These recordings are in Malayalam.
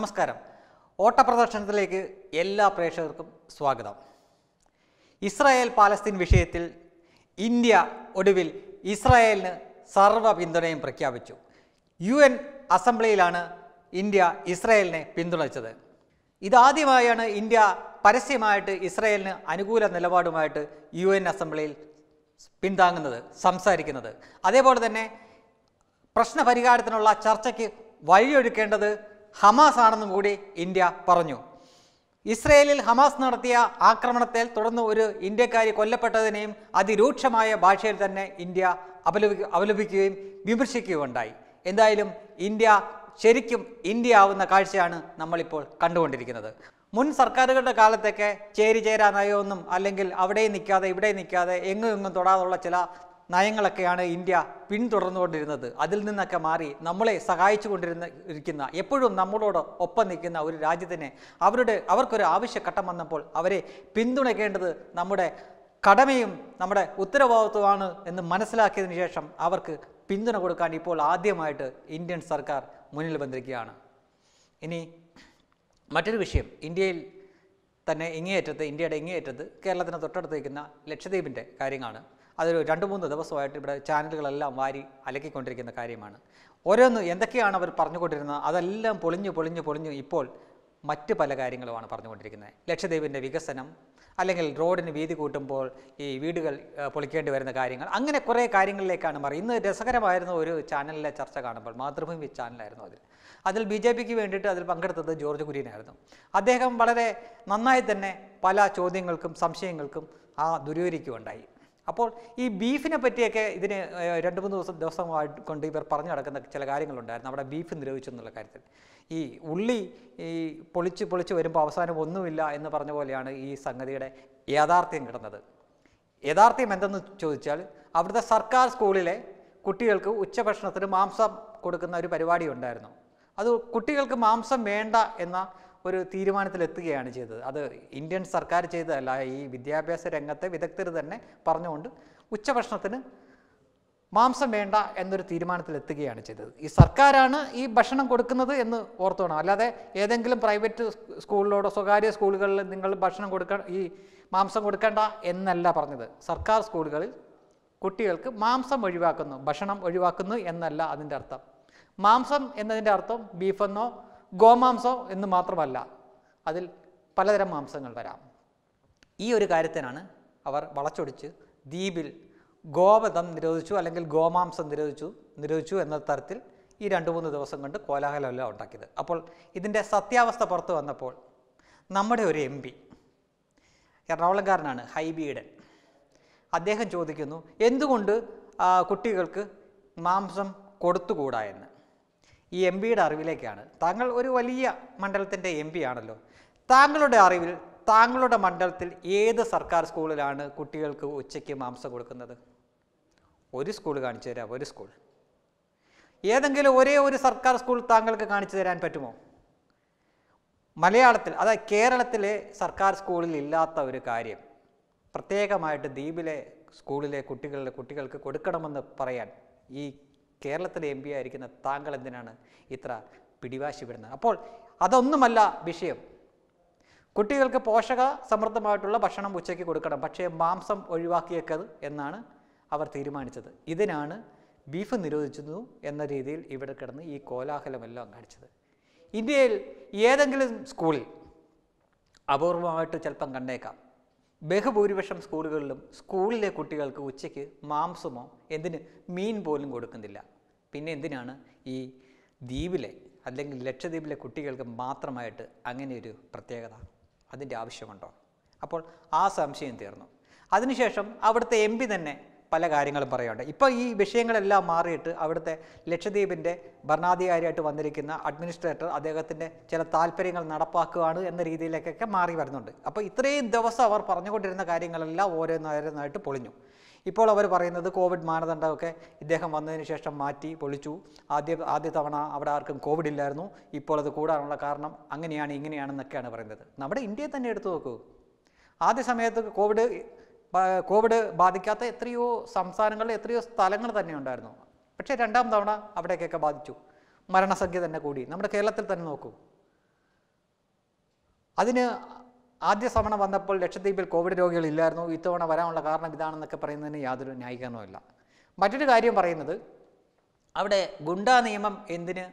നമസ്കാരം ഓട്ടപ്രദർശനത്തിലേക്ക് എല്ലാ പ്രേക്ഷകർക്കും സ്വാഗതം ഇസ്രായേൽ പാലസ്തീൻ വിഷയത്തിൽ ഇന്ത്യ ഒടുവിൽ ഇസ്രായേലിന് സർവ്വ പിന്തുണയും പ്രഖ്യാപിച്ചു യു എൻ അസംബ്ലിയിലാണ് ഇന്ത്യ ഇസ്രായേലിനെ പിന്തുണച്ചത് ഇതാദ്യമായാണ് ഇന്ത്യ പരസ്യമായിട്ട് ഇസ്രായേലിന് അനുകൂല നിലപാടുമായിട്ട് യു എൻ അസംബ്ലിയിൽ പിന്താങ്ങുന്നത് സംസാരിക്കുന്നത് അതേപോലെ തന്നെ പ്രശ്നപരിഹാരത്തിനുള്ള ചർച്ചയ്ക്ക് വഴിയൊരുക്കേണ്ടത് ഹമാസ് ആണെന്നും കൂടി ഇന്ത്യ പറഞ്ഞു ഇസ്രയേലിൽ ഹമാസ് നടത്തിയ ആക്രമണത്തിൽ തുടർന്ന് ഒരു ഇന്ത്യക്കാരി കൊല്ലപ്പെട്ടതിനെയും അതിരൂക്ഷമായ ഭാഷയിൽ തന്നെ ഇന്ത്യ അപലപി അപലപിക്കുകയും വിമർശിക്കുകയുണ്ടായി എന്തായാലും ഇന്ത്യ ശരിക്കും ഇന്ത്യ ആവുന്ന കാഴ്ചയാണ് നമ്മളിപ്പോൾ കണ്ടുകൊണ്ടിരിക്കുന്നത് മുൻ സർക്കാരുകളുടെ കാലത്തൊക്കെ ചേരി ചേരാനായോ ഒന്നും അല്ലെങ്കിൽ അവിടെ നിൽക്കാതെ ഇവിടെ നിൽക്കാതെ എങ്ങും എങ്ങും തൊടാതുള്ള ചില നയങ്ങളൊക്കെയാണ് ഇന്ത്യ പിന്തുടർന്നുകൊണ്ടിരുന്നത് അതിൽ നിന്നൊക്കെ മാറി നമ്മളെ സഹായിച്ചു കൊണ്ടിരുന്ന ഇരിക്കുന്ന എപ്പോഴും നമ്മളോട് ഒപ്പം നിൽക്കുന്ന ഒരു രാജ്യത്തിനെ അവരുടെ അവർക്കൊരു ആവശ്യഘട്ടം വന്നപ്പോൾ അവരെ പിന്തുണയ്ക്കേണ്ടത് നമ്മുടെ കടമയും നമ്മുടെ ഉത്തരവാദിത്വമാണ് എന്ന് മനസ്സിലാക്കിയതിനു ശേഷം അവർക്ക് പിന്തുണ കൊടുക്കാൻ ഇപ്പോൾ ആദ്യമായിട്ട് ഇന്ത്യൻ സർക്കാർ മുന്നിൽ വന്നിരിക്കുകയാണ് ഇനി മറ്റൊരു വിഷയം ഇന്ത്യയിൽ തന്നെ ഇങ്ങേയറ്റത്ത് ഇന്ത്യയുടെ ഇങ്ങേയറ്റത്ത് കേരളത്തിന് തൊട്ടടുത്തേക്കുന്ന ലക്ഷദ്വീപിൻ്റെ കാര്യമാണ് അതൊരു രണ്ട് മൂന്ന് ദിവസമായിട്ട് ഇവിടെ ചാനലുകളെല്ലാം വാരി അലക്കിക്കൊണ്ടിരിക്കുന്ന കാര്യമാണ് ഓരോന്ന് എന്തൊക്കെയാണ് അവർ പറഞ്ഞുകൊണ്ടിരുന്നത് അതെല്ലാം പൊളിഞ്ഞു പൊളിഞ്ഞു പൊളിഞ്ഞു ഇപ്പോൾ മറ്റ് പല കാര്യങ്ങളുമാണ് പറഞ്ഞുകൊണ്ടിരിക്കുന്നത് ലക്ഷദ്വീപിൻ്റെ വികസനം അല്ലെങ്കിൽ റോഡിന് വീതി കൂട്ടുമ്പോൾ ഈ വീടുകൾ പൊളിക്കേണ്ടി വരുന്ന കാര്യങ്ങൾ അങ്ങനെ കുറേ കാര്യങ്ങളിലേക്കാണ് മാറി ഇന്ന് രസകരമായിരുന്ന ഒരു ചാനലിലെ ചർച്ച കാണുമ്പോൾ മാതൃഭൂമി ചാനലായിരുന്നു അതിൽ അതിൽ ബി ജെ പിക്ക് വേണ്ടിയിട്ട് അതിൽ പങ്കെടുത്തത് ജോർജ് കുര്യനായിരുന്നു അദ്ദേഹം വളരെ നന്നായി തന്നെ പല ചോദ്യങ്ങൾക്കും സംശയങ്ങൾക്കും ആ ദുര്യോരിക്കുണ്ടായി അപ്പോൾ ഈ ബീഫിനെ പറ്റിയൊക്കെ ഇതിന് രണ്ട് മൂന്ന് ദിവസം ദിവസമായിട്ട് കൊണ്ട് ഇവർ പറഞ്ഞു നടക്കുന്ന ചില കാര്യങ്ങളുണ്ടായിരുന്നു അവിടെ ബീഫ് നിരോധിച്ചു എന്നുള്ള കാര്യത്തിൽ ഈ ഉള്ളി ഈ പൊളിച്ച് പൊളിച്ച് വരുമ്പോൾ അവസാനം ഒന്നുമില്ല എന്ന് പറഞ്ഞ പോലെയാണ് ഈ സംഗതിയുടെ യാഥാർത്ഥ്യം കിടന്നത് യഥാർത്ഥ്യം എന്തെന്ന് ചോദിച്ചാൽ അവിടുത്തെ സർക്കാർ സ്കൂളിലെ കുട്ടികൾക്ക് ഉച്ചഭക്ഷണത്തിന് മാംസം കൊടുക്കുന്ന ഒരു പരിപാടി ഉണ്ടായിരുന്നു അത് കുട്ടികൾക്ക് മാംസം വേണ്ട എന്ന ഒരു തീരുമാനത്തിലെത്തുകയാണ് ചെയ്തത് അത് ഇന്ത്യൻ സർക്കാർ ചെയ്തതല്ല ഈ വിദ്യാഭ്യാസ രംഗത്തെ വിദഗ്ധർ തന്നെ പറഞ്ഞുകൊണ്ട് ഉച്ചഭക്ഷണത്തിന് മാംസം വേണ്ട എന്നൊരു തീരുമാനത്തിലെത്തുകയാണ് ചെയ്തത് ഈ സർക്കാരാണ് ഈ ഭക്ഷണം കൊടുക്കുന്നത് എന്ന് ഓർത്തോണം അല്ലാതെ ഏതെങ്കിലും പ്രൈവറ്റ് സ്കൂളിലോടോ സ്വകാര്യ സ്കൂളുകളിൽ നിങ്ങൾ ഭക്ഷണം കൊടുക്ക ഈ മാംസം കൊടുക്കേണ്ട എന്നല്ല പറഞ്ഞത് സർക്കാർ സ്കൂളുകളിൽ കുട്ടികൾക്ക് മാംസം ഒഴിവാക്കുന്നു ഭക്ഷണം ഒഴിവാക്കുന്നു എന്നല്ല അതിൻ്റെ അർത്ഥം മാംസം എന്നതിൻ്റെ അർത്ഥം ബീഫെന്നോ ഗോമാംസം എന്ന് മാത്രമല്ല അതിൽ പലതരം മാംസങ്ങൾ വരാം ഈ ഒരു കാര്യത്തിനാണ് അവർ വളച്ചൊടിച്ച് ദ്വീപിൽ ഗോവധം നിരോധിച്ചു അല്ലെങ്കിൽ ഗോമാംസം നിരോധിച്ചു നിരോധിച്ചു എന്ന തരത്തിൽ ഈ രണ്ട് മൂന്ന് ദിവസം കൊണ്ട് കോലാഹലമല്ല ഉണ്ടാക്കിയത് അപ്പോൾ ഇതിൻ്റെ സത്യാവസ്ഥ പുറത്തു വന്നപ്പോൾ നമ്മുടെ ഒരു എം പി എറണാകുളംകാരനാണ് ഹൈബിയുടെ അദ്ദേഹം ചോദിക്കുന്നു എന്തുകൊണ്ട് കുട്ടികൾക്ക് മാംസം കൊടുത്തുകൂടാ എന്ന് ഈ എം പിയുടെ അറിവിലേക്കാണ് താങ്കൾ ഒരു വലിയ മണ്ഡലത്തിൻ്റെ എം പി ആണല്ലോ താങ്കളുടെ അറിവിൽ താങ്കളുടെ മണ്ഡലത്തിൽ ഏത് സർക്കാർ സ്കൂളിലാണ് കുട്ടികൾക്ക് ഉച്ചയ്ക്ക് മാംസം കൊടുക്കുന്നത് ഒരു സ്കൂൾ കാണിച്ചു തരാം ഒരു സ്കൂൾ ഏതെങ്കിലും ഒരേ ഒരു സർക്കാർ സ്കൂൾ താങ്കൾക്ക് കാണിച്ചു തരാൻ പറ്റുമോ മലയാളത്തിൽ അതായത് കേരളത്തിലെ സർക്കാർ സ്കൂളിൽ ഇല്ലാത്ത ഒരു കാര്യം പ്രത്യേകമായിട്ട് ദ്വീപിലെ സ്കൂളിലെ കുട്ടികളിലെ കുട്ടികൾക്ക് കൊടുക്കണമെന്ന് പറയാൻ ഈ കേരളത്തിലെ എം പി ആയിരിക്കുന്ന താങ്കൾ എന്തിനാണ് ഇത്ര പിടിവാശി വിടുന്നത് അപ്പോൾ അതൊന്നുമല്ല വിഷയം കുട്ടികൾക്ക് പോഷക സമൃദ്ധമായിട്ടുള്ള ഭക്ഷണം ഉച്ചയ്ക്ക് കൊടുക്കണം പക്ഷേ മാംസം ഒഴിവാക്കിയേക്കത് എന്നാണ് അവർ തീരുമാനിച്ചത് ഇതിനാണ് ബീഫ് നിരോധിച്ചിരുന്നു എന്ന രീതിയിൽ ഇവിടെ കിടന്ന് ഈ കോലാഹലമെല്ലാം കാണിച്ചത് ഇന്ത്യയിൽ ഏതെങ്കിലും സ്കൂളിൽ അപൂർവമായിട്ട് ചിലപ്പം കണ്ടേക്കാം ബഹുഭൂരിപക്ഷം സ്കൂളുകളിലും സ്കൂളിലെ കുട്ടികൾക്ക് ഉച്ചയ്ക്ക് മാംസമോ എന്തിന് മീൻ പോലും കൊടുക്കുന്നില്ല പിന്നെ എന്തിനാണ് ഈ ദ്വീപിലെ അല്ലെങ്കിൽ ലക്ഷദ്വീപിലെ കുട്ടികൾക്ക് മാത്രമായിട്ട് അങ്ങനെയൊരു പ്രത്യേകത അതിൻ്റെ ആവശ്യമുണ്ടോ അപ്പോൾ ആ സംശയം തീർന്നു അതിനുശേഷം അവിടുത്തെ എം തന്നെ പല കാര്യങ്ങളും പറയുന്നുണ്ട് ഇപ്പോൾ ഈ വിഷയങ്ങളെല്ലാം മാറിയിട്ട് അവിടുത്തെ ലക്ഷദ്വീപിൻ്റെ ഭരണാധികാരിയായിട്ട് വന്നിരിക്കുന്ന അഡ്മിനിസ്ട്രേറ്റർ അദ്ദേഹത്തിൻ്റെ ചില താല്പര്യങ്ങൾ നടപ്പാക്കുകയാണ് എന്ന രീതിയിലേക്കൊക്കെ മാറി വരുന്നുണ്ട് അപ്പോൾ ഇത്രയും ദിവസം അവർ പറഞ്ഞുകൊണ്ടിരുന്ന കാര്യങ്ങളെല്ലാം ഓരോന്നോരോന്നായിട്ട് പൊളിഞ്ഞു ഇപ്പോൾ അവർ പറയുന്നത് കോവിഡ് മാനദണ്ഡമൊക്കെ ഇദ്ദേഹം വന്നതിന് ശേഷം മാറ്റി പൊളിച്ചു ആദ്യ ആദ്യ തവണ അവിടെ ആർക്കും കോവിഡ് ഇല്ലായിരുന്നു ഇപ്പോൾ അത് കൂടാനുള്ള കാരണം അങ്ങനെയാണ് ഇങ്ങനെയാണെന്നൊക്കെയാണ് പറയുന്നത് നമ്മുടെ ഇന്ത്യയിൽ തന്നെ എടുത്തു നോക്കൂ ആദ്യ സമയത്ത് കോവിഡ് കോവിഡ് ബാധിക്കാത്ത എത്രയോ സംസ്ഥാനങ്ങളിൽ എത്രയോ സ്ഥലങ്ങൾ തന്നെ ഉണ്ടായിരുന്നു പക്ഷേ രണ്ടാം തവണ അവിടേക്കൊക്കെ ബാധിച്ചു മരണസംഖ്യ തന്നെ കൂടി നമ്മുടെ കേരളത്തിൽ തന്നെ നോക്കൂ അതിന് ആദ്യ തവണ വന്നപ്പോൾ ലക്ഷദ്വീപിൽ കോവിഡ് രോഗികൾ ഇല്ലായിരുന്നു ഇത്തവണ വരാനുള്ള കാരണം ഇതാണെന്നൊക്കെ പറയുന്നതിന് യാതൊരു ന്യായീകരണവുമില്ല മറ്റൊരു കാര്യം പറയുന്നത് അവിടെ ഗുണ്ടാ നിയമം എന്തിന്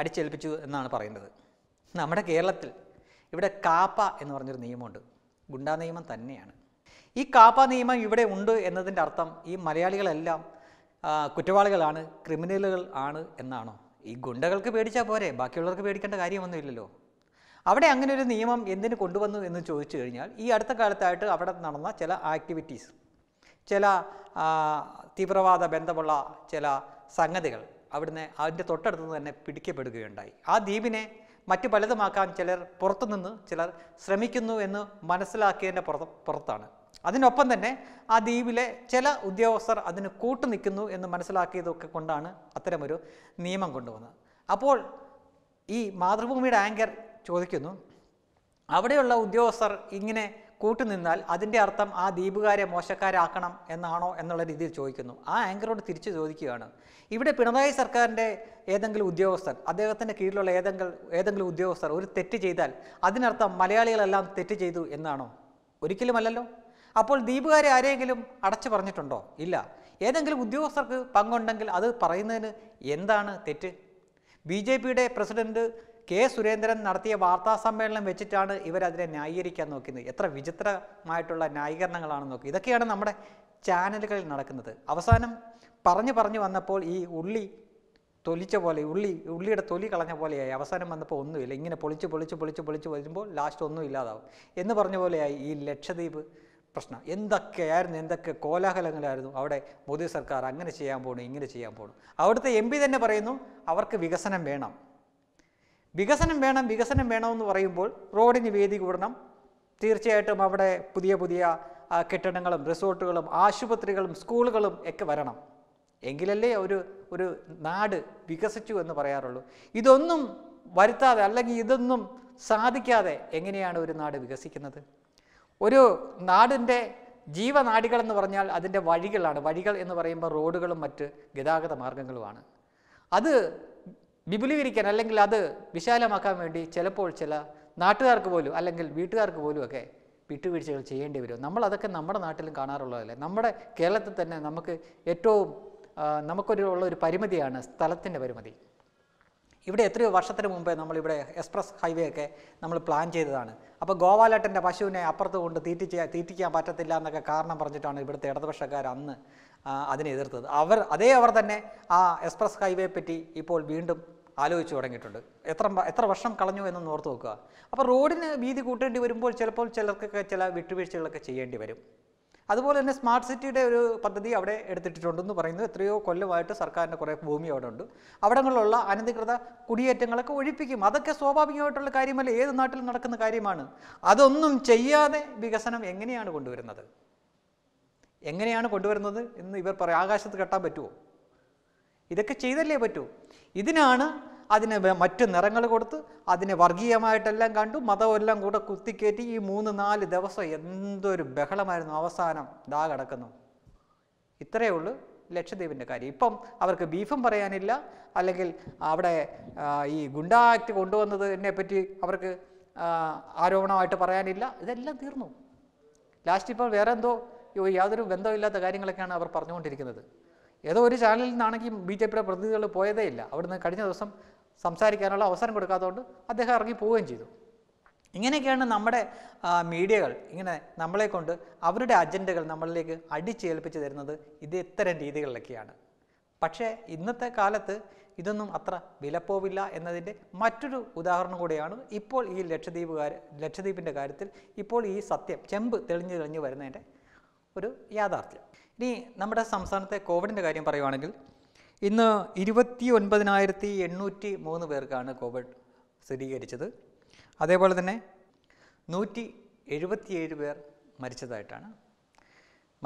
അടിച്ചേൽപ്പിച്ചു എന്നാണ് പറയുന്നത് നമ്മുടെ കേരളത്തിൽ ഇവിടെ കാപ്പ എന്ന് പറഞ്ഞൊരു നിയമമുണ്ട് ഗുണ്ടാ നിയമം തന്നെയാണ് ഈ കാപ്പ നിയമം ഇവിടെ ഉണ്ട് എന്നതിൻ്റെ അർത്ഥം ഈ മലയാളികളെല്ലാം കുറ്റവാളികളാണ് ക്രിമിനലുകൾ ആണ് എന്നാണോ ഈ ഗുണ്ടകൾക്ക് പേടിച്ചാൽ പോരെ ബാക്കിയുള്ളവർക്ക് പേടിക്കേണ്ട കാര്യമൊന്നുമില്ലല്ലോ അവിടെ അങ്ങനെ ഒരു നിയമം എന്തിന് കൊണ്ടുവന്നു എന്ന് ചോദിച്ചു കഴിഞ്ഞാൽ ഈ അടുത്ത കാലത്തായിട്ട് അവിടെ നടന്ന ചില ആക്ടിവിറ്റീസ് ചില തീവ്രവാദ ബന്ധമുള്ള ചില സംഗതികൾ അവിടുന്ന് അതിൻ്റെ തൊട്ടടുത്ത് തന്നെ പിടിക്കപ്പെടുകയുണ്ടായി ആ ദ്വീപിനെ മറ്റ് പലതുമാക്കാൻ ചിലർ പുറത്തുനിന്ന് ചിലർ ശ്രമിക്കുന്നു എന്ന് മനസ്സിലാക്കിയതിൻ്റെ പുറത്താണ് അതിനൊപ്പം തന്നെ ആ ദ്വീപിലെ ചില ഉദ്യോഗസ്ഥർ അതിന് കൂട്ടു നിൽക്കുന്നു എന്ന് മനസ്സിലാക്കിയതൊക്കെ കൊണ്ടാണ് അത്തരമൊരു നിയമം കൊണ്ടുവന്നത് അപ്പോൾ ഈ മാതൃഭൂമിയുടെ ആങ്കർ ചോദിക്കുന്നു അവിടെയുള്ള ഉദ്യോഗസ്ഥർ ഇങ്ങനെ കൂട്ടുനിന്നാൽ അതിൻ്റെ അർത്ഥം ആ ദ്വീപുകാരെ മോശക്കാരാക്കണം എന്നാണോ എന്നുള്ള രീതിയിൽ ചോദിക്കുന്നു ആ ആങ്കറോട് തിരിച്ചു ചോദിക്കുകയാണ് ഇവിടെ പിണറായി സർക്കാരിൻ്റെ ഏതെങ്കിലും ഉദ്യോഗസ്ഥർ അദ്ദേഹത്തിൻ്റെ കീഴിലുള്ള ഏതെങ്കിലും ഏതെങ്കിലും ഉദ്യോഗസ്ഥർ ഒരു തെറ്റ് ചെയ്താൽ അതിനർത്ഥം മലയാളികളെല്ലാം തെറ്റ് ചെയ്തു എന്നാണോ ഒരിക്കലുമല്ലല്ലോ അപ്പോൾ ദ്വീപുകാരെ ആരെങ്കിലും അടച്ചു പറഞ്ഞിട്ടുണ്ടോ ഇല്ല ഏതെങ്കിലും ഉദ്യോഗസ്ഥർക്ക് പങ്കുണ്ടെങ്കിൽ അത് പറയുന്നതിന് എന്താണ് തെറ്റ് ബി ജെ പിയുടെ പ്രസിഡന്റ് കെ സുരേന്ദ്രൻ നടത്തിയ വാർത്താ സമ്മേളനം വെച്ചിട്ടാണ് ഇവരതിനെ ന്യായീകരിക്കാൻ നോക്കുന്നത് എത്ര വിചിത്രമായിട്ടുള്ള ന്യായീകരണങ്ങളാണ് നോക്കുക ഇതൊക്കെയാണ് നമ്മുടെ ചാനലുകളിൽ നടക്കുന്നത് അവസാനം പറഞ്ഞു പറഞ്ഞു വന്നപ്പോൾ ഈ ഉള്ളി തൊലിച്ച പോലെ ഉള്ളി ഉള്ളിയുടെ തൊലി കളഞ്ഞ പോലെയായി അവസാനം വന്നപ്പോൾ ഒന്നുമില്ല ഇങ്ങനെ പൊളിച്ച് പൊളിച്ച് പൊളിച്ച് പൊളിച്ച് വരുമ്പോൾ ലാസ്റ്റ് ഒന്നും ഇല്ലാതാവും എന്ന് പറഞ്ഞ പോലെയായി ഈ ലക്ഷദ്വീപ് പ്രശ്നം എന്തൊക്കെയായിരുന്നു എന്തൊക്കെ കോലാഹലങ്ങളായിരുന്നു അവിടെ മോദി സർക്കാർ അങ്ങനെ ചെയ്യാൻ പോകണം ഇങ്ങനെ ചെയ്യാൻ പോകണം അവിടുത്തെ എം പി തന്നെ പറയുന്നു അവർക്ക് വികസനം വേണം വികസനം വേണം വികസനം വേണമെന്ന് പറയുമ്പോൾ റോഡിന് വേദി കൂടണം തീർച്ചയായിട്ടും അവിടെ പുതിയ പുതിയ കെട്ടിടങ്ങളും റിസോർട്ടുകളും ആശുപത്രികളും സ്കൂളുകളും ഒക്കെ വരണം എങ്കിലല്ലേ ഒരു ഒരു നാട് വികസിച്ചു എന്ന് പറയാറുള്ളൂ ഇതൊന്നും വരുത്താതെ അല്ലെങ്കിൽ ഇതൊന്നും സാധിക്കാതെ എങ്ങനെയാണ് ഒരു നാട് വികസിക്കുന്നത് ഒരു നാടിൻ്റെ ജീവനാടികൾ എന്ന് പറഞ്ഞാൽ അതിൻ്റെ വഴികളാണ് വഴികൾ എന്ന് പറയുമ്പോൾ റോഡുകളും മറ്റ് ഗതാഗത മാർഗങ്ങളുമാണ് അത് വിപുലീകരിക്കാൻ അല്ലെങ്കിൽ അത് വിശാലമാക്കാൻ വേണ്ടി ചിലപ്പോൾ ചില നാട്ടുകാർക്ക് പോലും അല്ലെങ്കിൽ വീട്ടുകാർക്ക് പോലും ഒക്കെ വിട്ടുവീഴ്ചകൾ ചെയ്യേണ്ടി വരും നമ്മളതൊക്കെ നമ്മുടെ നാട്ടിലും കാണാറുള്ളതല്ലേ നമ്മുടെ കേരളത്തിൽ തന്നെ നമുക്ക് ഏറ്റവും നമുക്കൊരു ഉള്ള ഒരു പരിമിതിയാണ് സ്ഥലത്തിൻ്റെ പരിമിതി ഇവിടെ എത്രയോ വർഷത്തിന് മുമ്പേ നമ്മളിവിടെ എക്സ്പ്രസ് ഹൈവേ ഒക്കെ നമ്മൾ പ്ലാൻ ചെയ്തതാണ് അപ്പോൾ ഗോവാലട്ടൻ്റെ പശുവിനെ അപ്പുറത്ത് കൊണ്ട് തീറ്റിച്ച് തീറ്റിക്കാൻ പറ്റത്തില്ല എന്നൊക്കെ കാരണം പറഞ്ഞിട്ടാണ് ഇവിടുത്തെ ഇടതുപക്ഷക്കാർ അന്ന് അതിനെ എതിർത്തത് അവർ അതേ അവർ തന്നെ ആ എക്സ്പ്രസ് ഹൈവേ പറ്റി ഇപ്പോൾ വീണ്ടും ആലോചിച്ച് തുടങ്ങിയിട്ടുണ്ട് എത്ര എത്ര വർഷം കളഞ്ഞു എന്നൊന്ന് ഓർത്ത് നോക്കുക അപ്പോൾ റോഡിന് വീതി കൂട്ടേണ്ടി വരുമ്പോൾ ചിലപ്പോൾ ചിലർക്കൊക്കെ ചില വിട്ടുവീഴ്ചകളൊക്കെ ചെയ്യേണ്ടി വരും അതുപോലെ തന്നെ സ്മാർട്ട് സിറ്റിയുടെ ഒരു പദ്ധതി അവിടെ എടുത്തിട്ടുണ്ടെന്ന് പറയുന്നു എത്രയോ കൊല്ലമായിട്ട് സർക്കാരിൻ്റെ കുറേ ഭൂമി അവിടെ ഉണ്ട് അവിടങ്ങളിലുള്ള അനധികൃത കുടിയേറ്റങ്ങളൊക്കെ ഒഴിപ്പിക്കും അതൊക്കെ സ്വാഭാവികമായിട്ടുള്ള കാര്യമല്ല ഏത് നാട്ടിൽ നടക്കുന്ന കാര്യമാണ് അതൊന്നും ചെയ്യാതെ വികസനം എങ്ങനെയാണ് കൊണ്ടുവരുന്നത് എങ്ങനെയാണ് കൊണ്ടുവരുന്നത് എന്ന് ഇവർ പറയും ആകാശത്ത് കെട്ടാൻ പറ്റുമോ ഇതൊക്കെ ചെയ്തല്ലേ പറ്റൂ ഇതിനാണ് അതിന് മറ്റ് നിറങ്ങൾ കൊടുത്ത് അതിനെ വർഗീയമായിട്ടെല്ലാം കണ്ടു മതം എല്ലാം കൂടെ കുത്തിക്കയറ്റി ഈ മൂന്ന് നാല് ദിവസം എന്തൊരു ബഹളമായിരുന്നു അവസാനം ദാ കിടക്കുന്നു ഇത്രയേ ഉള്ളൂ ലക്ഷദ്വീപിൻ്റെ കാര്യം ഇപ്പം അവർക്ക് ബീഫും പറയാനില്ല അല്ലെങ്കിൽ അവിടെ ഈ ഗുണ്ടാ ആക്ട് കൊണ്ടുവന്നതിനെ പറ്റി അവർക്ക് ആരോപണമായിട്ട് പറയാനില്ല ഇതെല്ലാം തീർന്നു ലാസ്റ്റ് ഇപ്പോൾ വേറെ എന്തോ യാതൊരു ബന്ധമില്ലാത്ത കാര്യങ്ങളൊക്കെയാണ് അവർ പറഞ്ഞുകൊണ്ടിരിക്കുന്നത് ഏതോ ഒരു ചാനലിൽ നിന്നാണെങ്കിൽ ബി ജെ പിയുടെ പ്രതിനിധികൾ പോയതേ ഇല്ല അവിടുന്ന് കഴിഞ്ഞ ദിവസം സംസാരിക്കാനുള്ള അവസരം കൊടുക്കാത്തതുകൊണ്ട് അദ്ദേഹം ഇറങ്ങി പോവുകയും ചെയ്തു ഇങ്ങനെയൊക്കെയാണ് നമ്മുടെ മീഡിയകൾ ഇങ്ങനെ നമ്മളെ കൊണ്ട് അവരുടെ അജണ്ടകൾ നമ്മളിലേക്ക് അടിച്ചേൽപ്പിച്ച് തരുന്നത് ഇത് ഇത്തരം രീതികളിലൊക്കെയാണ് പക്ഷേ ഇന്നത്തെ കാലത്ത് ഇതൊന്നും അത്ര വിലപ്പോവില്ല എന്നതിൻ്റെ മറ്റൊരു ഉദാഹരണം കൂടിയാണ് ഇപ്പോൾ ഈ ലക്ഷദ്വീപ് ലക്ഷദ്വീപിൻ്റെ കാര്യത്തിൽ ഇപ്പോൾ ഈ സത്യം ചെമ്പ് തെളിഞ്ഞു തെളിഞ്ഞു വരുന്നതിൻ്റെ ഒരു യാഥാർത്ഥ്യം ഇനി നമ്മുടെ സംസ്ഥാനത്തെ കോവിഡിൻ്റെ കാര്യം പറയുവാണെങ്കിൽ ഇന്ന് ഇരുപത്തി ഒൻപതിനായിരത്തി എണ്ണൂറ്റി മൂന്ന് പേർക്കാണ് കോവിഡ് സ്ഥിരീകരിച്ചത് അതേപോലെ തന്നെ നൂറ്റി എഴുപത്തിയേഴ് പേർ മരിച്ചതായിട്ടാണ്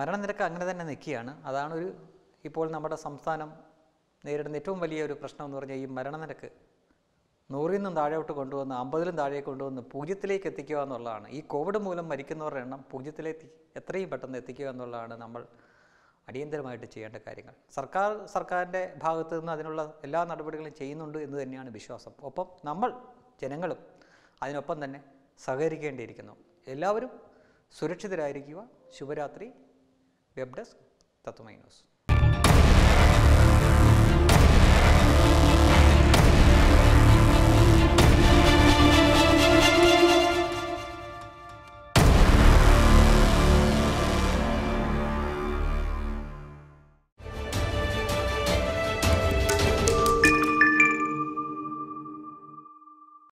മരണനിരക്ക് അങ്ങനെ തന്നെ നിൽക്കുകയാണ് അതാണ് ഒരു ഇപ്പോൾ നമ്മുടെ സംസ്ഥാനം നേരിടുന്ന ഏറ്റവും വലിയ ഒരു പ്രശ്നം എന്ന് പറഞ്ഞാൽ ഈ മരണനിരക്ക് നൂറിൽ നിന്നും താഴോട്ട് കൊണ്ടുവന്ന് അമ്പതിലും താഴെ കൊണ്ടുവന്ന് പൂജ്യത്തിലേക്ക് എത്തിക്കുക എന്നുള്ളതാണ് ഈ കോവിഡ് മൂലം മരിക്കുന്നവരുടെ എണ്ണം പൂജ്യത്തിലേക്ക് എത്രയും പെട്ടെന്ന് എത്തിക്കുക എന്നുള്ളതാണ് നമ്മൾ അടിയന്തരമായിട്ട് ചെയ്യേണ്ട കാര്യങ്ങൾ സർക്കാർ സർക്കാരിൻ്റെ ഭാഗത്ത് നിന്ന് അതിനുള്ള എല്ലാ നടപടികളും ചെയ്യുന്നുണ്ട് എന്ന് തന്നെയാണ് വിശ്വാസം ഒപ്പം നമ്മൾ ജനങ്ങളും അതിനൊപ്പം തന്നെ സഹകരിക്കേണ്ടിയിരിക്കുന്നു എല്ലാവരും സുരക്ഷിതരായിരിക്കുക ശുഭരാത്രി വെബ് ഡെസ്ക് തത്വമൈനോസ്